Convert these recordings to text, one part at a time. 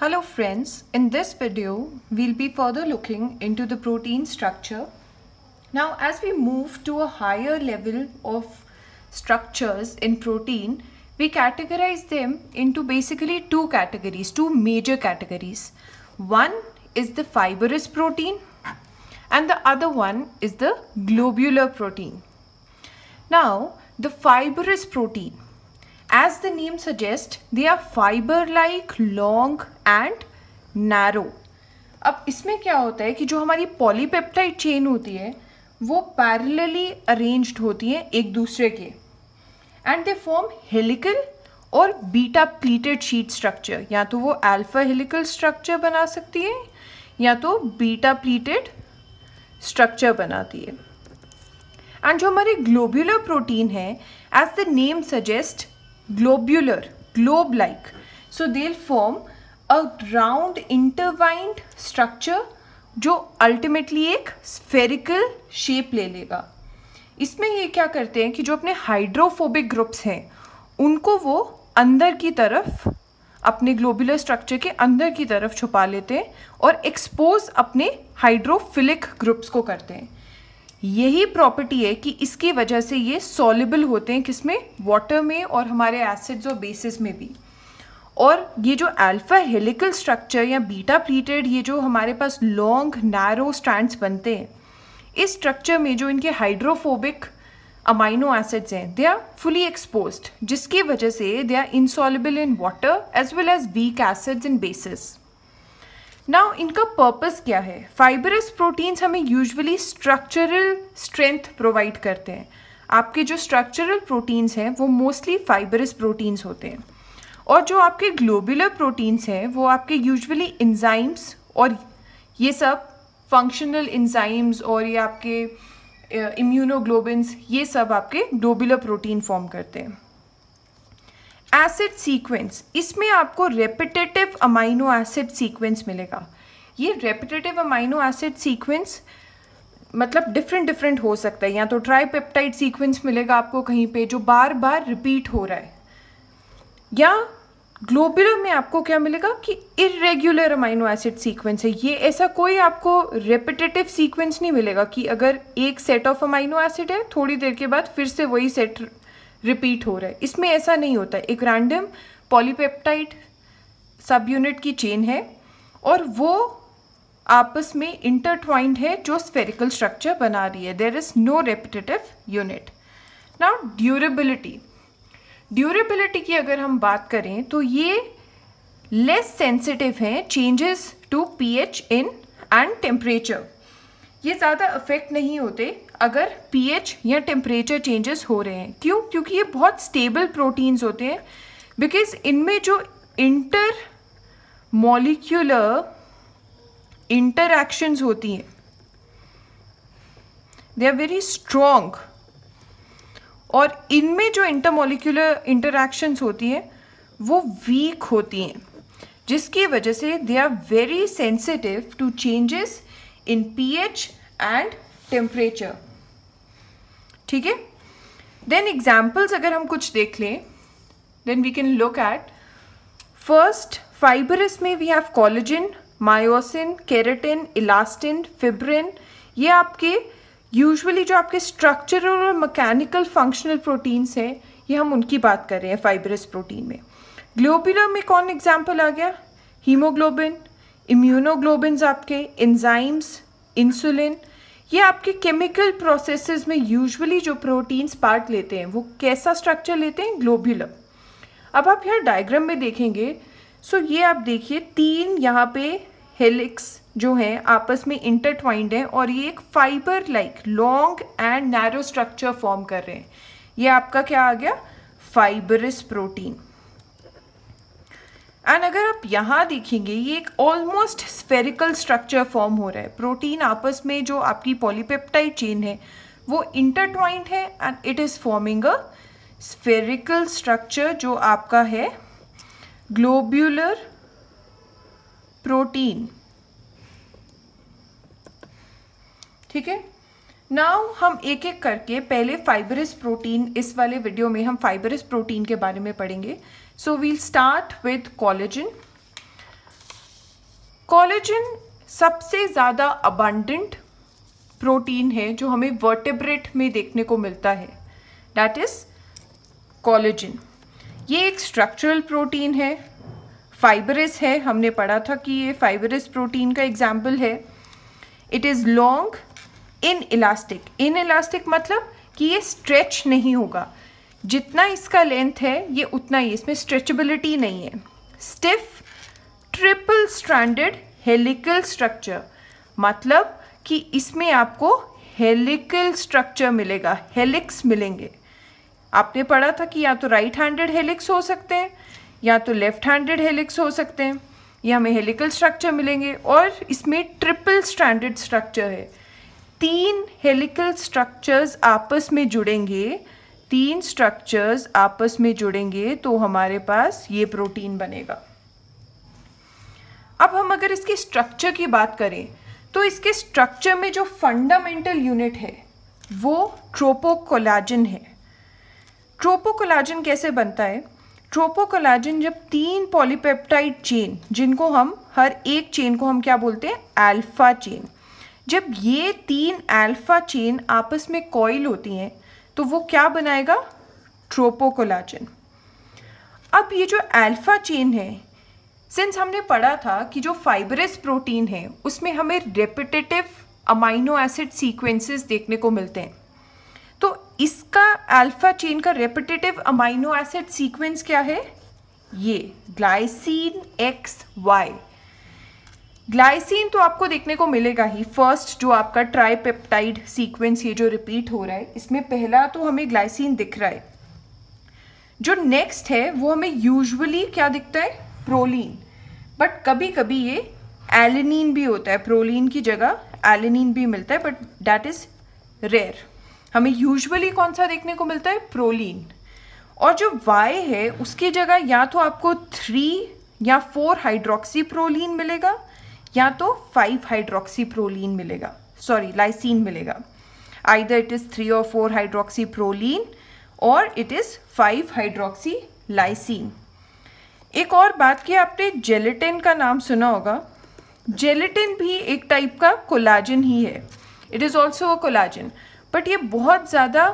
Hello friends, in this video we'll be further looking into the protein structure. Now as we move to a higher level of structures in protein, we categorize them into basically two categories, two major categories. One is the fibrous protein and the other one is the globular protein. Now the fibrous protein As the name suggests, they are fiber-like, long and narrow. अब इसमें क्या होता है कि जो हमारी polypeptide chain होती है वो पैरेलली अरेंज्ड होती हैं एक दूसरे के एंड दे फॉर्म हेलिकल और बीटा प्लीटेड शीट स्ट्रक्चर या तो वो अल्फा हेलिकल स्ट्रक्चर बना सकती है या तो बीटा प्लीटेड स्ट्रक्चर बनाती है एंड जो हमारे ग्लोब्यूलर प्रोटीन है as the name suggest globular, globe-like. So they'll form a round intertwined structure जो अल्टीमेटली एक स्फेरिकल शेप ले लेगा इसमें ये क्या करते हैं कि जो अपने हाइड्रोफोबिक ग्रुप्स हैं उनको वो अंदर की तरफ अपने ग्लोबुलर स्ट्रक्चर के अंदर की तरफ छुपा लेते हैं और एक्सपोज अपने हाइड्रोफिलिक ग्रुप्स को करते हैं यही प्रॉपर्टी है कि इसकी वजह से ये सॉलेबल होते हैं किसमें वाटर में और हमारे एसिड्स और बेसिस में भी और ये जो अल्फा हेलिकल स्ट्रक्चर या बीटा प्लीटेड ये जो हमारे पास लॉन्ग नैरो स्ट्रैंड्स बनते हैं इस स्ट्रक्चर में जो इनके हाइड्रोफोबिक अमाइनो एसिड्स हैं दे आर फुली एक्सपोज जिसकी वजह से they are insoluble in water as well as weak acids in bases now इनका पर्पस क्या है फाइबरस प्रोटीन्स हमें यूजुअली स्ट्रक्चरल स्ट्रेंथ प्रोवाइड करते हैं आपके जो स्ट्रक्चरल प्रोटीन्स हैं वो मोस्टली फाइबरस प्रोटीन्स होते हैं और जो आपके ग्लोबुलर प्रोटीन्स हैं वो आपके यूजुअली इंजाइम्स और ये सब फंक्शनल इंजाइम्स और ये आपके इम्यूनोग्लोबिन्स uh, ये सब आपके ग्लोबुलर प्रोटीन फॉर्म करते हैं एसिड सीक्वेंस इसमें आपको रेपिटेटिव अमाइनो एसिड सीक्वेंस मिलेगा ये रेपिटेटिव अमाइनो एसिड सीक्वेंस मतलब डिफरेंट डिफरेंट हो सकता है या तो ट्राईपेप्टाइड सीक्वेंस मिलेगा आपको कहीं पे जो बार बार रिपीट हो रहा है या ग्लोबुलर में आपको क्या मिलेगा कि इरेग्युलर अमाइनो एसिड सीक्वेंस है ये ऐसा कोई आपको रेपिटेटिव सीक्वेंस नहीं मिलेगा कि अगर एक सेट ऑफ अमाइनो एसिड है थोड़ी देर के बाद फिर से वही सेट रिपीट हो रहा है इसमें ऐसा नहीं होता एक रैंडम पॉलीपेप्टाइड सब यूनिट की चेन है और वो आपस में इंटरट्वाइंड है जो स्फेरिकल स्ट्रक्चर बना रही है there is no repetitive unit now durability durability की अगर हम बात करें तो ये लेस सेंसिटिव हैं changes to pH in and temperature ये ज़्यादा अफेक्ट नहीं होते अगर पीएच या टेम्परेचर चेंजेस हो रहे हैं क्यों क्योंकि ये बहुत स्टेबल प्रोटीन्स होते हैं बिकॉज इनमें जो इंटर मॉलिक्यूलर इंटरैक्शंस होती हैं दे आर वेरी स्ट्रोंग और इनमें जो इंटरमोलिकुलर इंटरक्शंस होती हैं वो वीक होती हैं जिसकी वजह से they are very sensitive to changes in pH and temperature ठीक है देन एग्जाम्पल्स अगर हम कुछ देख लें then we can look at first fibrous में we have collagen myosin keratin elastin fibrin ये आपके यूजुअली जो आपके स्ट्रक्चरल और मैकेनिकल फंक्शनल प्रोटीन्स हैं ये हम उनकी बात कर रहे हैं फाइबरस प्रोटीन में ग्लोबुलर में कौन एग्जाम्पल आ गया हीमोग्लोबिन इम्यूनोग्लोबिन आपके इन्जाइम्स इंसुलिन ये आपके केमिकल प्रोसेसेस में यूजुअली जो प्रोटीन्स पार्ट लेते हैं वो कैसा स्ट्रक्चर लेते हैं ग्लोब्यूलर अब आप यहाँ डायग्राम में देखेंगे सो ये आप देखिए तीन यहाँ पे हेलिक्स जो हैं आपस में इंटरट्वाइंड हैं और ये एक fibre like long and narrow structure form कर रहे हैं ये आपका क्या आ गया फाइबरस प्रोटीन एंड अगर आप यहाँ देखेंगे ये एक ऑलमोस्ट स्फेरिकल स्ट्रक्चर फॉर्म हो रहा है प्रोटीन आपस में जो आपकी पॉलीपेप्टाइड चेन है वो इंटरट्वाइंट है and it is forming a spherical structure जो आपका है ग्लोब्यूलर प्रोटीन ठीक है नाउ हम एक एक करके पहले फाइबरस प्रोटीन इस वाले वीडियो में हम फाइबरस प्रोटीन के बारे में पढ़ेंगे so we'll start with collagen collagen सबसे ज़्यादा अबांडेंट प्रोटीन है जो हमें वर्टेब्रेट में देखने को मिलता है डैट इज़ कॉलेजिन ये एक स्ट्रक्चरल प्रोटीन है फाइबरस है हमने पढ़ा था कि ये फाइबरस प्रोटीन का एग्जाम्पल है it is long inelastic inelastic मतलब कि ये स्ट्रेच नहीं होगा जितना इसका लेंथ है ये उतना ही इसमें स्ट्रेचबिलिटी नहीं है stiff triple stranded helical structure मतलब कि इसमें आपको हेलिकल स्ट्रक्चर मिलेगा हेलिक्स मिलेंगे आपने पढ़ा था कि या तो राइट हैंडेड हेलिक्स हो सकते हैं या तो लेफ्ट हैंडेड हेलिक्स हो सकते हैं या हमें हेलिकल स्ट्रक्चर मिलेंगे और इसमें ट्रिपल स्ट्रैंडेड स्ट्रक्चर है तीन हेलिकल स्ट्रक्चर्स आपस में जुड़ेंगे तीन स्ट्रक्चर्स आपस में जुड़ेंगे तो हमारे पास ये प्रोटीन बनेगा अब हम अगर इसके स्ट्रक्चर की बात करें तो इसके स्ट्रक्चर में जो फंडामेंटल यूनिट है वो ट्रोपोकोलाजन है ट्रोपोकोलाजन कैसे बनता है ट्रोपोकोलाजन जब तीन पॉलीपेप्टाइड चेन जिनको हम हर एक चेन को हम क्या बोलते हैं अल्फा चेन जब ये तीन अल्फा चेन आपस में कॉयल होती हैं तो वो क्या बनाएगा ट्रोपोकोलाजन अब ये जो अल्फा चेन है सिंस हमने पढ़ा था कि जो फाइबरस प्रोटीन है उसमें हमें रेपिटेटिव अमाइनो एसिड सीक्वेंसेस देखने को मिलते हैं तो इसका अल्फा चेन का रेपिटेटिव अमाइनो एसिड सीक्वेंस क्या है ये ग्लाइसिन एक्स वाई ग्लाइसिन तो आपको देखने को मिलेगा ही फर्स्ट जो आपका ट्राईपेप्टाइड सीक्वेंस ये जो रिपीट हो रहा है इसमें पहला तो हमें ग्लाइसिन दिख रहा है जो नेक्स्ट है वो हमें यूजुअली क्या दिखता है प्रोलीन बट कभी कभी ये एलिनिन भी होता है प्रोलीन की जगह एलिनिन भी मिलता है बट डैट इज़ रेयर हमें यूजुअली कौन सा देखने को मिलता है प्रोलीन और जो वाई है उसकी जगह या तो आपको थ्री या फोर हाइड्रोक्सी प्रोलीन मिलेगा या तो फाइव हाइड्रोक्सी प्रोलिन मिलेगा सॉरी लाइसिन मिलेगा आइदर इट इज़ थ्री और फोर हाइड्रोक्सी प्रोलिन और it is five hydroxy lysine एक और बात की आपने जेलेटिन का नाम सुना होगा जेलेटिन भी एक टाइप का कोलाजन ही है it is also a collagen but ये बहुत ज़्यादा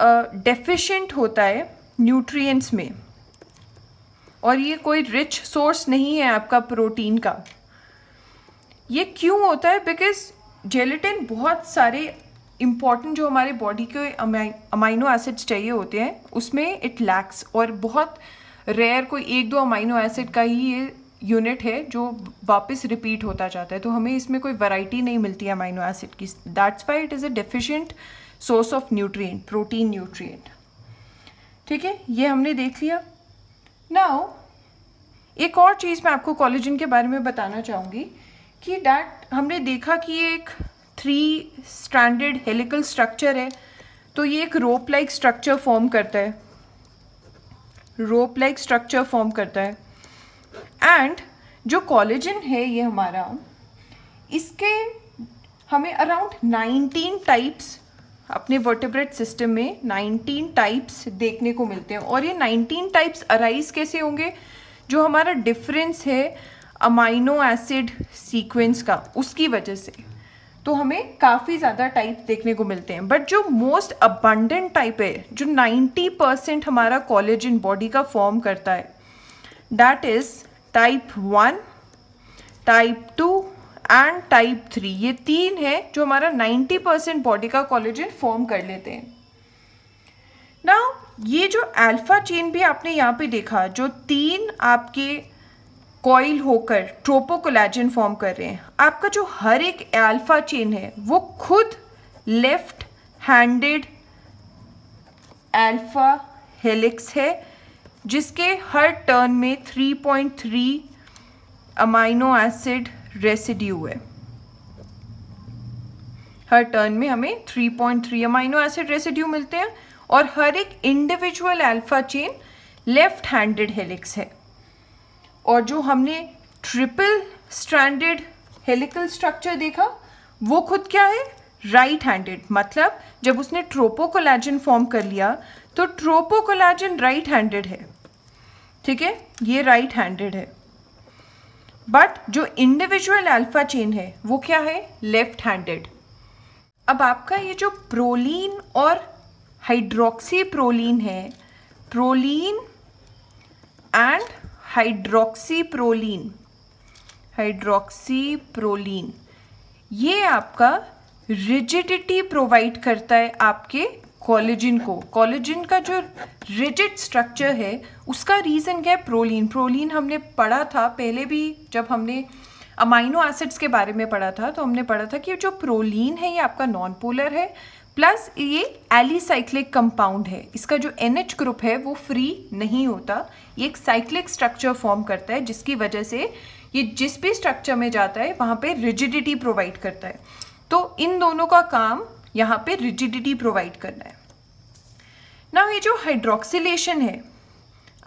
डेफिशेंट uh, होता है न्यूट्रिएंट्स में और ये कोई रिच सोर्स नहीं है आपका प्रोटीन का ये क्यों होता है बिकॉज जेलेटिन बहुत सारे इम्पॉर्टेंट जो हमारे बॉडी के अमाइनो एसिड्स चाहिए होते हैं उसमें इट लैक्स और बहुत रेयर कोई एक दो अमाइनो एसिड का ही ये यूनिट है जो वापस रिपीट होता जाता है तो हमें इसमें कोई वैरायटी नहीं मिलती है अमाइनो एसिड की that's why it is a deficient source of nutrient protein nutrient ठीक है ये हमने देख लिया नाउ एक और चीज़ मैं आपको कॉलेजिन के बारे में बताना चाहूँगी कि डैट हमने देखा कि ये एक थ्री स्टैंडर्ड हेलिकल स्ट्रक्चर है तो ये एक रोप लाइक स्ट्रक्चर फॉर्म करता है रोप लाइक स्ट्रक्चर फॉर्म करता है एंड जो कॉलेजन है ये हमारा इसके हमें अराउंड 19 टाइप्स अपने वर्टिब्रेट सिस्टम में 19 टाइप्स देखने को मिलते हैं और ये 19 टाइप्स अराइज कैसे होंगे जो हमारा डिफरेंस है अमाइनो एसिड सीक्वेंस का उसकी वजह से तो हमें काफ़ी ज़्यादा टाइप देखने को मिलते हैं बट जो मोस्ट अबंडेंट टाइप है जो 90 परसेंट हमारा इन बॉडी का फॉर्म करता है that is type one type two and type three ये तीन है जो हमारा 90 परसेंट बॉडी का कॉलेजिन फॉर्म कर लेते हैं ना ये जो अल्फा चेन भी आपने यहाँ पे देखा जो तीन आपके कॉइल होकर ट्रोपोकोलाजन फॉर्म कर रहे हैं आपका जो हर एक अल्फा चेन है वो खुद लेफ्ट हैंडेड अल्फा हेलिक्स है जिसके हर टर्न में 3.3 अमाइनो एसिड रेसिड्यू है हर टर्न में हमें 3.3 अमाइनो एसिड रेसिड्यू मिलते हैं और हर एक individual alpha chain left handed helix है और जो हमने ट्रिपल स्ट्रैंडेड हेलिकल स्ट्रक्चर देखा वो खुद क्या है राइट हैंडेड मतलब जब उसने ट्रोपोकोलाजिन फॉर्म कर लिया तो ट्रोपोकोलाजिन राइट हैंडेड है ठीक है ये राइट हैंडेड है बट जो इंडिविजुअल अल्फा चेन है वो क्या है लेफ्ट हैंडेड अब आपका ये जो प्रोलीन और हाइड्रोक्सी प्रोलीन है प्रोलीन एंड हाइड्रोक्सीप्रोलिन हाइड्रोक्सीप्रोलिन ये आपका रिजिडिटी प्रोवाइड करता है आपके कॉलेजिन को कॉलेजिन का जो रिजिड स्ट्रक्चर है उसका रीज़न क्या है प्रोलीन प्रोलीन हमने पढ़ा था पहले भी जब हमने अमाइनो एसिड्स के बारे में पढ़ा था तो हमने पढ़ा था कि जो प्रोलीन है ये आपका नॉन पोलर है प्लस ये एलिसाइक्लिक कंपाउंड है इसका जो एन ग्रुप है वो फ्री नहीं होता ये एक साइक्लिक स्ट्रक्चर फॉर्म करता है जिसकी वजह से ये जिस भी स्ट्रक्चर में जाता है वहाँ पे रिजिडिटी प्रोवाइड करता है तो इन दोनों का काम यहाँ पे रिजिडिटी प्रोवाइड करना है ना ये जो हाइड्रोक्सीलेशन है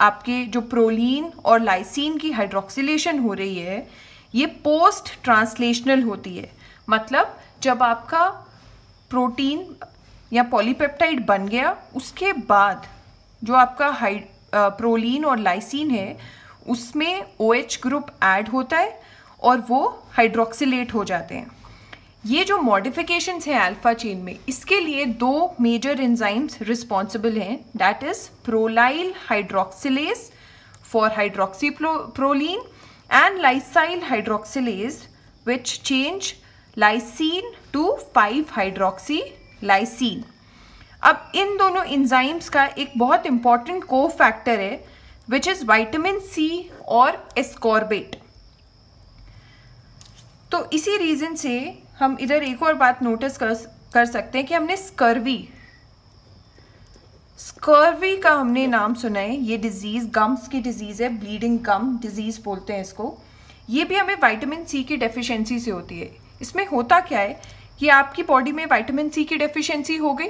आपके जो प्रोलिन और लाइसिन की हाइड्रोक्सीलेशन हो रही है ये पोस्ट ट्रांसलेशनल होती है मतलब जब आपका प्रोटीन या पॉलीपेप्टाइड बन गया उसके बाद जो आपका हाइड प्रोलिन और लाइसिन है उसमें ओ OH ग्रुप ऐड होता है और वो हाइड्रोक्सीट हो जाते हैं ये जो मॉडिफिकेशंस हैं अल्फ़ा चेन में इसके लिए दो मेजर एंजाइम्स रिस्पॉन्सिबल हैं that is prolyl four hydroxy proline and lysyl hydroxylase which change lysine to five hydroxy lysine अब इन दोनों इंजाइम्स का एक बहुत इंपॉर्टेंट को फैक्टर है विच इज़ वाइटामिन सी और एस्कॉर्बेट तो इसी रीज़न से हम इधर एक और बात नोटिस कर कर सकते हैं कि हमने स्कर्वी स्कर्वी का हमने नाम सुना है ये डिज़ीज़ गम्स की डिज़ीज़ है ब्लीडिंग गम डिज़ीज़ बोलते हैं इसको ये भी हमें विटामिन सी की डेफिशिएंसी से होती है इसमें होता क्या है कि आपकी बॉडी में विटामिन सी की डेफिशिएंसी हो गई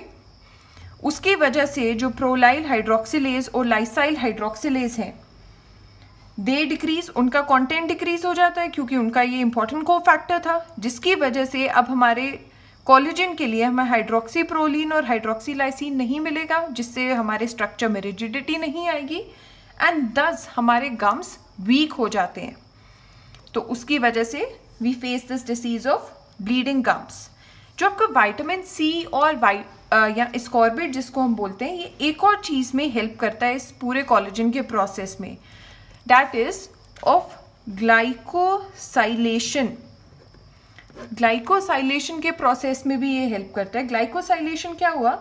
उसकी वजह से जो प्रोलाइल हाइड्रोक्सिलेज और लाइसाइल हाइड्रोक्सिलेज हैं दे डिक्रीज उनका कंटेंट डिक्रीज हो जाता है क्योंकि उनका ये इंपॉर्टेंट को फैक्टर था जिसकी वजह से अब हमारे कॉलिजिन के लिए हमें हाइड्रोक्सी प्रोलिन और हाइड्रोक्सीलाइसिन नहीं मिलेगा जिससे हमारे स्ट्रक्चर में रिजिडिटी नहीं आएगी एंड दस हमारे गम्स वीक हो जाते हैं तो उसकी वजह से we face this disease of bleeding gums जो आपको वाइटामिन सी और वाइट या स्कॉर्बेट जिसको हम बोलते हैं ये एक और चीज़ में हेल्प करता है इस पूरे कॉलेजन के प्रोसेस में that is of glycosylation glycosylation के प्रोसेस में भी ये हेल्प करता है ग्लाइकोसाइलेशन क्या हुआ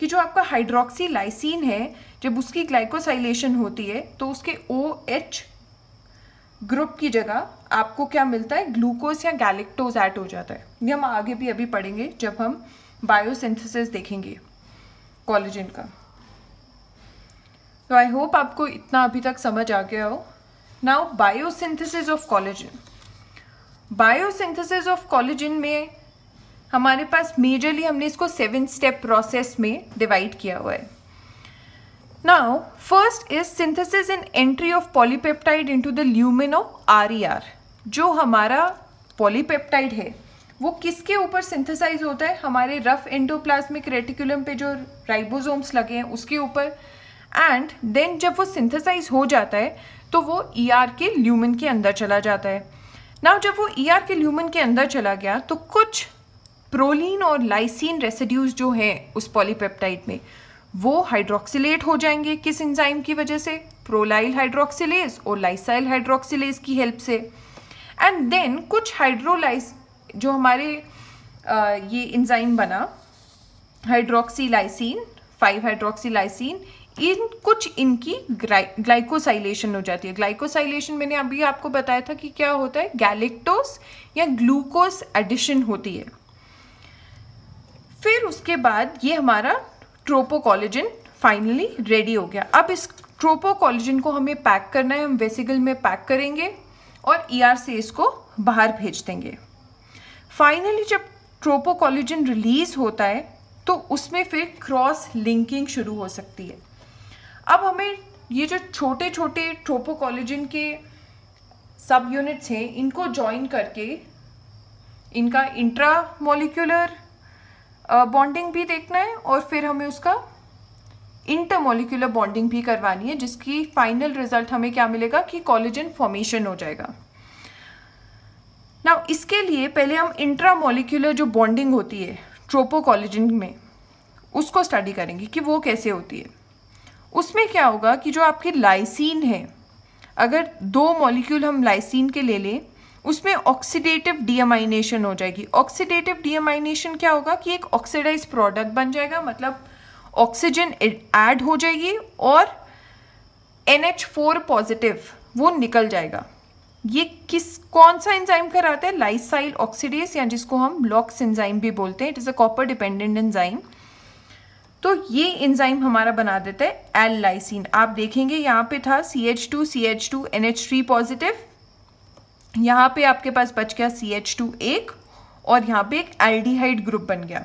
कि जो आपका हाइड्रोक्सी लाइसिन है जब उसकी ग्लाइकोसाइलेशन होती है तो उसके ओ एच ग्रुप की जगह आपको क्या मिलता है ग्लूकोज या गैलेक्टोज ऐड हो जाता है ये हम आगे भी अभी पढ़ेंगे जब हम बायोसिंथेसिस देखेंगे कॉलेजन का तो आई होप आपको इतना अभी तक समझ आ गया हो now biosynthesis of collagen biosynthesis of collagen में हमारे पास मेजरली हमने इसको सेवन स्टेप प्रोसेस में डिवाइड किया हुआ है now first is synthesis and entry of polypeptide into the lumen of R जो हमारा पॉलीपेप्टाइड है वो किसके ऊपर सिंथेसाइज होता है हमारे रफ एंडोप्लाज्मिक रेटिकुलम पे जो राइबोसोम्स लगे हैं उसके ऊपर एंड देन जब वो सिंथेसाइज हो जाता है तो वो ई e ER के ल्यूमन के अंदर चला जाता है ना जब वो ई e ER के ल्यूमन के अंदर चला गया तो कुछ प्रोलिन और लाइसिन रेसिड्यूज जो हैं उस पॉलीपेप्टाइड में वो हाइड्रोक्सीट हो जाएंगे किस इंजाइम की वजह से प्रोलाइल हाइड्रोक्सिलेज और लाइसाइल हाइड्रोक्सिलेज की हेल्प से एंड देन कुछ हाइड्रोलाइस जो हमारे ये इंजाइम बना हाइड्रोक्सीलाइसिन फाइव हाइड्रोक्सीलाइसिन इन कुछ इनकी ग्लाइकोसाइलेशन हो जाती है ग्लाइकोसाइलेशन मैंने अभी आपको बताया था कि क्या होता है गैलेक्टोस या ग्लूकोस एडिशन होती है फिर उसके बाद ये हमारा ट्रोपोकोलिजिन फाइनली रेडी हो गया अब इस ट्रोपोकोलिजिन को हमें पैक करना है हम वेसिकल में पैक करेंगे और ई e ER से इसको बाहर भेज देंगे फाइनली जब ट्रोपोकॉलिजन रिलीज होता है तो उसमें फिर क्रॉस लिंकिंग शुरू हो सकती है अब हमें ये जो छोटे छोटे ट्रोपोकॉलिजन के सब यूनिट्स हैं इनको ज्वाइन करके इनका इंट्रा मोलिकुलर बॉन्डिंग भी देखना है और फिर हमें उसका इंटरमोलिकुलर बॉन्डिंग भी करवानी है जिसकी फाइनल रिजल्ट हमें क्या मिलेगा कि कॉलेजन फॉर्मेशन हो जाएगा नाउ इसके लिए पहले हम मोलिकुलर जो बॉन्डिंग होती है ट्रोपोकॉलेजिन में उसको स्टडी करेंगे कि वो कैसे होती है उसमें क्या होगा कि जो आपकी लाइसिन है अगर दो मॉलिक्यूल हम लाइसिन के ले लें उसमें ऑक्सीडेटिव डीएमाइनेशन हो जाएगी ऑक्सीडेटिव डीएमाइनेशन क्या होगा कि एक ऑक्सीडाइज प्रोडक्ट बन जाएगा मतलब ऑक्सीजन ऐड हो जाएगी और एन एच फोर पॉजिटिव वो निकल जाएगा ये किस कौन सा एंजाइम कराता है लाइसाइल ऑक्सीडेस या जिसको हम लॉक्स एंजाइम भी बोलते हैं it is a copper dependent enzyme तो ये एंजाइम हमारा बना देता है एल लाइसिन आप देखेंगे यहाँ पे था C H two C H two N H three positive यहाँ पे आपके पास बच गया सी एच टू एक और यहाँ पे एक एल्डिहाइड ग्रुप बन गया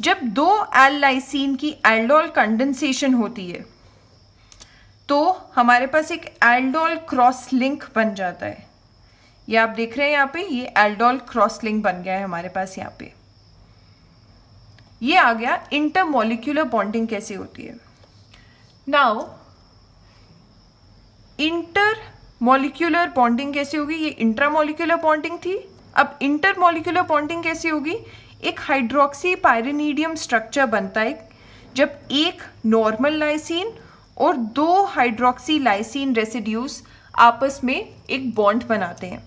जब दो एल लाइसिन की एल्डोल कंडेंसेशन होती है तो हमारे पास एक एल्डोल क्रॉस लिंक बन जाता है ये आप देख रहे हैं यहाँ पे ये एल्डोल क्रॉस लिंक बन गया है हमारे पास यहाँ पे ये आ गया इंटरमोलिकुलर बॉन्डिंग कैसे होती है नाउ मोलिकुलर बॉन्डिंग कैसे होगी ये इंट्रामोलिकुलर बॉन्डिंग थी अब इंटरमोलिकुलर बॉन्डिंग कैसे होगी एक हाइड्रोक्सी पायरेनिडियम स्ट्रक्चर बनता है जब एक नॉर्मल लाइसिन और दो हाइड्रोक्सी लाइसिन रेसिड्यूज आपस में एक बॉन्ड बनाते हैं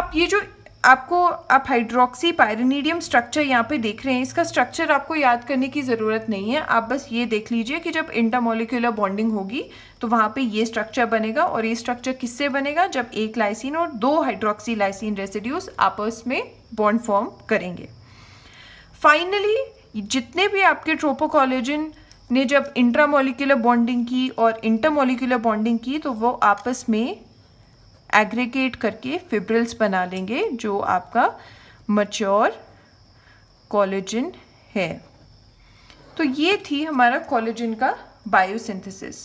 अब ये जो आपको आप हाइड्रोक्सी पायरनीडियम स्ट्रक्चर यहाँ पे देख रहे हैं इसका स्ट्रक्चर आपको याद करने की ज़रूरत नहीं है आप बस ये देख लीजिए कि जब इंटरमोलिकुलर बॉन्डिंग होगी तो वहाँ पे ये स्ट्रक्चर बनेगा और ये स्ट्रक्चर किससे बनेगा जब एक लाइसिन और दो हाइड्रोक्सी लाइसिन रेसिड्यूज आपस में बॉन्ड फॉर्म करेंगे फाइनली जितने भी आपके ट्रोपोकॉलोजिन ने जब इंट्रामोलिकुलर बॉन्डिंग की और इंटरमोलिकुलर बॉन्डिंग की तो वो आपस में एग्रीगेट करके फिब्रिल्स बना लेंगे जो आपका मच्योर कॉलेजिन है तो ये थी हमारा कॉलेजिन का बायोसिंथेसिस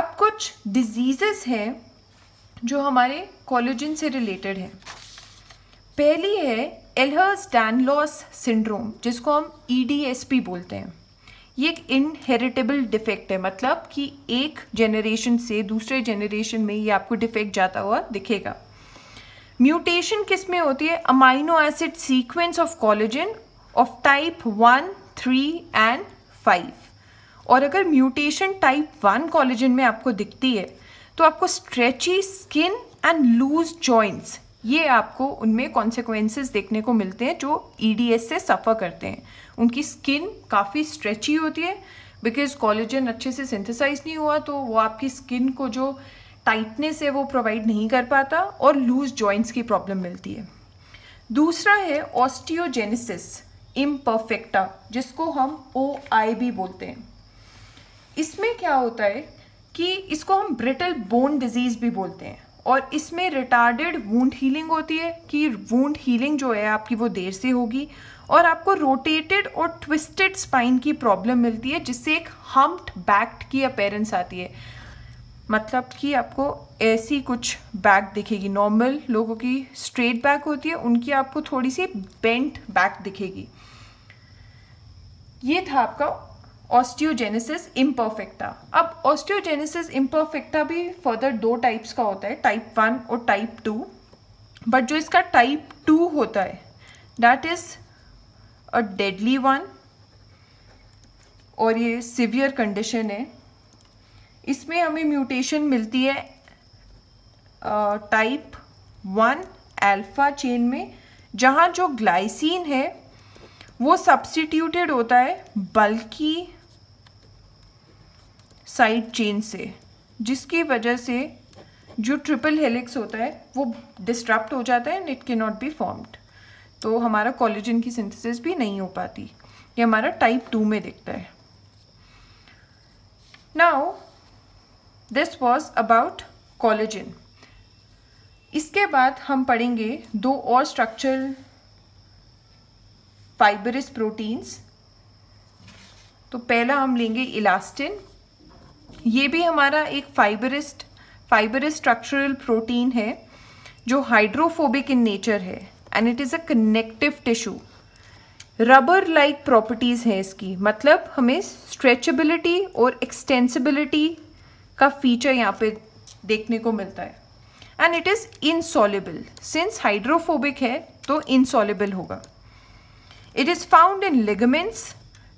अब कुछ डिजीज़ेस हैं जो हमारे कॉलेजिन से रिलेटेड हैं पहली है एल्हर्स डैनलॉस सिंड्रोम जिसको हम ई e बोलते हैं ये एक इनहेरिटेबल डिफेक्ट है मतलब कि एक जेनरेशन से दूसरे जेनरेशन में ये आपको डिफेक्ट जाता हुआ दिखेगा म्यूटेशन किस में होती है amino acid sequence of collagen of type one three and five और अगर म्यूटेशन टाइप वन कॉलेजन में आपको दिखती है तो आपको stretchy skin and loose joints ये आपको उनमें कॉन्सिक्वेंसेस देखने को मिलते हैं जो ईडीएस e से सफ़र करते हैं उनकी स्किन काफ़ी स्ट्रेची होती है बिकॉज कॉलेजन अच्छे से सिंथेसाइज नहीं हुआ तो वो आपकी स्किन को जो टाइटनेस है वो प्रोवाइड नहीं कर पाता और लूज जॉइंट्स की प्रॉब्लम मिलती है दूसरा है ऑस्टियोजेनेसिस इम्परफेक्टा जिसको हम ओ आई भी बोलते हैं इसमें क्या होता है कि इसको हम ब्रिटल बोन डिजीज़ भी बोलते हैं और इसमें रिटार्डेड वूंड हीलिंग होती है कि वूंड हीलिंग जो है आपकी वो देर से होगी और आपको रोटेटेड और ट्विस्टेड स्पाइन की प्रॉब्लम मिलती है जिससे एक हम्प्ड बैक्ड की अपेरेंस आती है मतलब कि आपको ऐसी कुछ बैक दिखेगी नॉर्मल लोगों की स्ट्रेट बैक होती है उनकी आपको थोड़ी सी बेंट बैक दिखेगी ये था आपका ऑस्टियोजेनेसिस इम्परफेक्टा अब ऑस्टियोजेनेसिस इम्परफेक्टा भी फर्दर दो टाइप्स का होता है टाइप वन और टाइप टू बट जो इसका टाइप टू होता है that is a deadly one और ये सिवियर कंडीशन है इसमें हमें म्यूटेशन मिलती है टाइप वन एल्फा चेन में जहाँ जो ग्लाइसिन है वो सब्सटीट्यूटेड होता है बल्कि साइड चेन से जिसकी वजह से जो ट्रिपल हेलिक्स होता है वो डिस्ट्रप्ट हो जाता है and it can not be formed तो हमारा कॉलेजन की सिंथेसिस भी नहीं हो पाती ये हमारा टाइप टू में दिखता है now this was about collagen इसके बाद हम पढ़ेंगे दो और स्ट्रक्चरल फाइबरस प्रोटीन्स तो पहला हम लेंगे इलास्टिन ये भी हमारा एक फाइबरिस्ट फाइबर स्ट्रक्चरल प्रोटीन है जो हाइड्रोफोबिक इन नेचर है and it is a connective tissue rubber like properties हैं इसकी मतलब हमें स्ट्रेचबिलिटी और एक्सटेंसिबिलिटी का फीचर यहाँ पे देखने को मिलता है and it is insoluble since hydrophobic है तो इनसॉलेबल होगा it is found in ligaments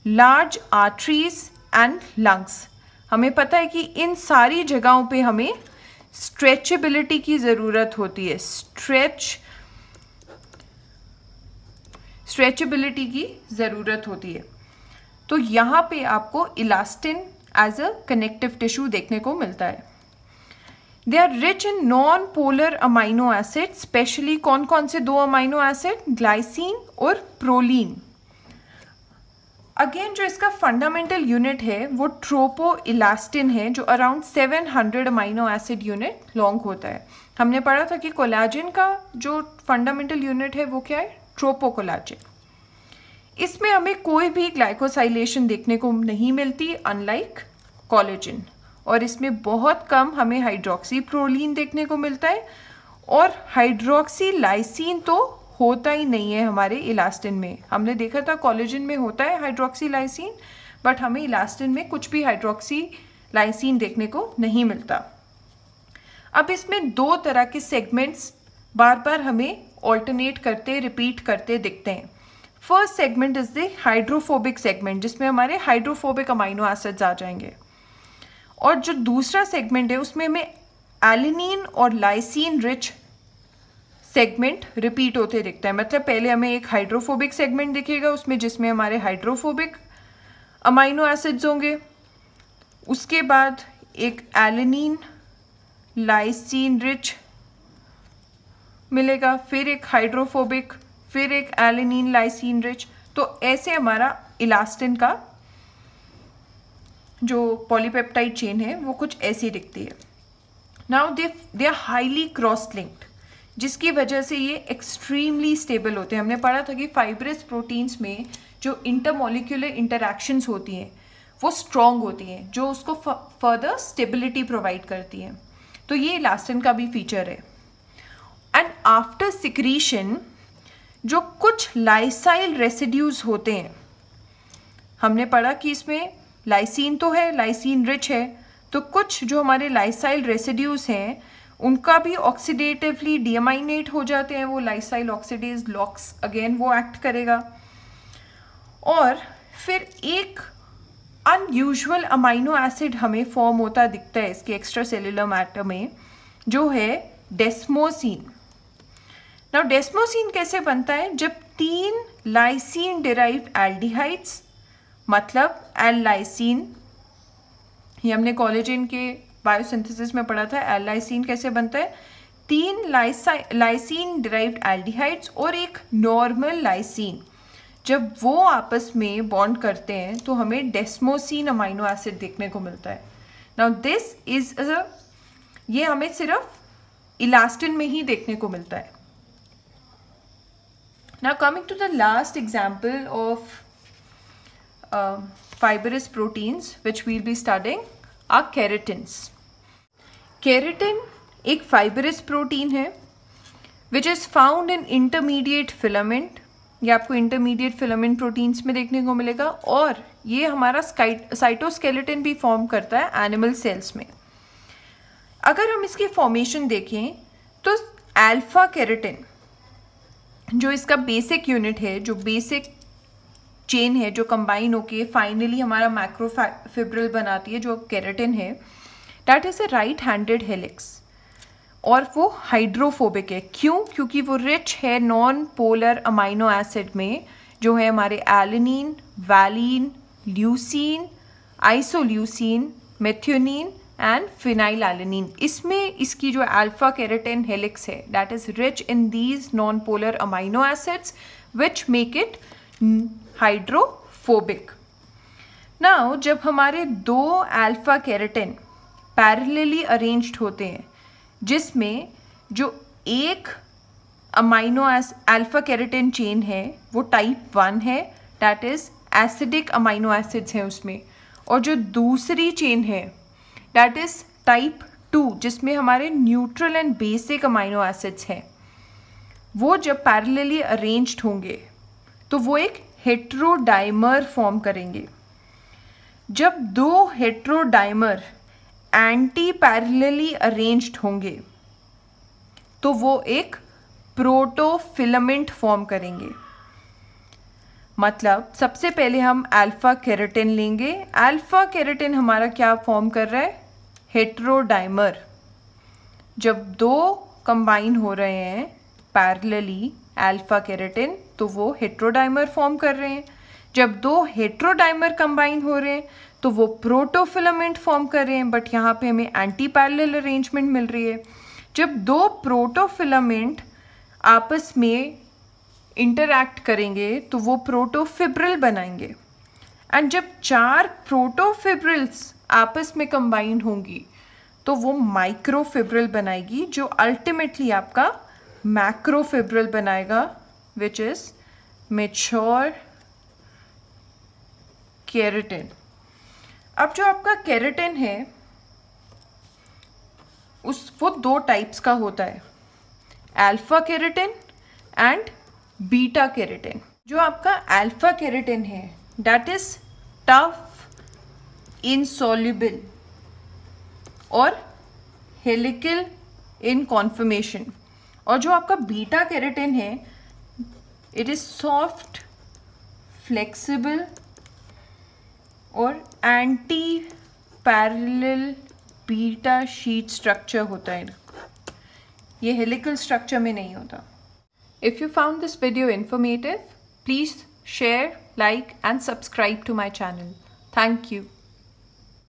large arteries and lungs हमें पता है कि इन सारी जगहों पे हमें स्ट्रेचेबिलिटी की ज़रूरत होती है स्ट्रेच स्ट्रेचेबिलिटी की ज़रूरत होती है तो यहाँ पे आपको elastin as a connective tissue देखने को मिलता है they are rich in non polar amino acid specially कौन कौन से दो अमाइनो एसिड ग्लाइसिन और प्रोलिन अगेन जो इसका फंडामेंटल यूनिट है वो ट्रोपो इलास्टिन है जो around 700 amino acid unit long होता है हमने पढ़ा था कि कोलाजिन का जो फंडामेंटल यूनिट है वो क्या है ट्रोपो कोलाजिन इसमें हमें कोई भी ग्लाइकोसाइलेशन देखने को नहीं मिलती अनलाइक कॉलेजिन और इसमें बहुत कम हमें हाइड्रोक्सी प्रोलिन देखने को मिलता है और हाइड्रोक्सी लाइसिन तो होता ही नहीं है हमारे इलास्टिन में हमने देखा था कॉलेजिन में होता है हाइड्रोक्सी लाइसिन बट हमें इलास्टिन में कुछ भी हाइड्रोक्सी लाइसिन देखने को नहीं मिलता अब इसमें दो तरह के सेगमेंट्स बार बार हमें ऑल्टरनेट करते रिपीट करते दिखते हैं first segment is the hydrophobic segment जिसमें हमारे हाइड्रोफोबिक अमाइनो एसिड्स आ जाएंगे और जो दूसरा सेगमेंट है उसमें हमें एलिनिन और लाइसिन रिच सेगमेंट रिपीट होते दिखता है मतलब पहले हमें एक हाइड्रोफोबिक सेगमेंट दिखेगा उसमें जिसमें हमारे हाइड्रोफोबिक अमाइनो एसिड्स होंगे उसके बाद एक एलिनिन लाइसिन रिच मिलेगा फिर एक हाइड्रोफोबिक फिर एक एलिनिन लाइसिन रिच तो ऐसे हमारा इलास्टिन का जो पॉलीपेप्टाइड चेन है वो कुछ ऐसी दिखती है now they they are highly cross linked जिसकी वजह से ये एक्सट्रीमली स्टेबल होते हैं हमने पढ़ा था कि फाइब्रस प्रोटीन्स में जो इंटरमोलिकुलर इंटरैक्शंस होती हैं वो स्ट्रॉन्ग होती हैं जो उसको फर्दर स्टेबिलिटी प्रोवाइड करती हैं तो ये इलास्टिन का भी फीचर है एंड आफ्टर सिक्रीशन जो कुछ लाइसाइल रेसिड्यूज होते हैं हमने पढ़ा कि इसमें लाइसिन तो है लाइसिन रिच है तो कुछ जो हमारे लाइसाइल रेसिड्यूज़ हैं उनका भी ऑक्सीडेटिवली डीएमाइनेट हो जाते हैं वो लाइसाइल ऑक्सीडेज लॉक्स अगेन वो एक्ट करेगा और फिर एक अनयूजल अमाइनो एसिड हमें फॉर्म होता दिखता है इसके एक्स्ट्रा सेलुलर मैटर में जो है डेस्मोसिन ना डेस्मोसिन कैसे बनता है जब तीन लाइसिन डिराइव्ड एल्डिहाइड्स मतलब एल लाइसिन ये हमने कॉलेजिन के बायोसिंथेसिस में पढ़ा था एल लाइसिन कैसे बनता है तीन लाइसिन डिराइव्ड एल्डिहाइड्स और एक नॉर्मल लाइसिन जब वो आपस में बॉन्ड करते हैं तो हमें डेस्मोसिन अमाइनो एसिड देखने को मिलता है नाउ दिस इज ये हमें सिर्फ इलास्टिन में ही देखने को मिलता है now coming to the last example of uh, fibrous proteins which we'll be studying are keratins. Keratin एक फाइबरस प्रोटीन है which is found in intermediate filament ये आपको इंटरमीडिएट फिलामेंट प्रोटीन्स में देखने को मिलेगा और ये हमारा साइटोस्केलेटन भी फॉर्म करता है एनिमल सेल्स में अगर हम इसकी फॉर्मेशन देखें तो अल्फा केरेटिन जो इसका बेसिक यूनिट है जो बेसिक चेन है जो कंबाइन होके फाइनली हमारा मैक्रोफिब्रिल बनाती है जो कैरेटिन है that is a right handed helix और वो हाइड्रोफोबिक है क्यों क्योंकि वो रिच है नॉन पोलर अमाइनो एसिड में जो है हमारे alanine valine leucine isoleucine methionine and phenylalanine इसमें इसकी जो अल्फा कैरेटिन हेलिक्स है that is rich in these non polar amino acids which make it hydrophobic now जब हमारे दो अल्फा कैरेटिन पैरेलली अरेंज्ड होते हैं जिसमें जो एक अमाइनो अल्फा कैरेटिन चेन है वो टाइप वन है that is acidic amino acids हैं उसमें और जो दूसरी चेन है डैट इज़ टाइप टू जिसमें हमारे neutral and basic amino acids हैं वो जब पैरेलली अरेंज्ड होंगे तो वो एक हेट्रोडाइमर फॉर्म करेंगे जब दो हेट्रोडाइमर एंटी पैरेलली अरेंज्ड होंगे तो वो एक प्रोटोफिलामेंट फॉर्म करेंगे मतलब सबसे पहले हम अल्फ़ा केराटिन लेंगे अल्फ़ा केराटिन हमारा क्या फॉर्म कर रहा है हेट्रोडाइमर जब दो कंबाइन हो रहे हैं पैरेलली अल्फ़ा केराटिन तो वो हेट्रोडाइमर फॉर्म कर रहे हैं जब दो हेट्रोडाइमर कंबाइन हो रहे हैं तो वो प्रोटोफिलामेंट फॉर्म कर रहे हैं बट यहाँ पे हमें एंटी पैरेलल अरेंजमेंट मिल रही है जब दो प्रोटोफिलामेंट आपस में इंटरैक्ट करेंगे तो वो प्रोटोफिब्रिल बनाएंगे एंड जब चार प्रोटोफिब्रिल्स आपस में कंबाइन होंगी तो वो माइक्रोफिब्रिल बनाएगी जो अल्टीमेटली आपका मैक्रोफिब्रिल बनाएगा which is mature keratin. अब जो आपका केरेटिन है उस वो दो टाइप्स का होता है alpha keratin and beta keratin जो आपका एल्फा केरेटिन है डैट इज टफ इनसॉल्यूबल और हेलिकल इन कॉन्फर्मेशन और जो आपका बीटा केरेटिन है इट इज़ सॉफ्ट फ्लेक्सिबल और anti parallel beta sheet structure होता है ये हेलिकल स्ट्रक्चर में नहीं होता if you found this video informative please share like and subscribe to my channel thank you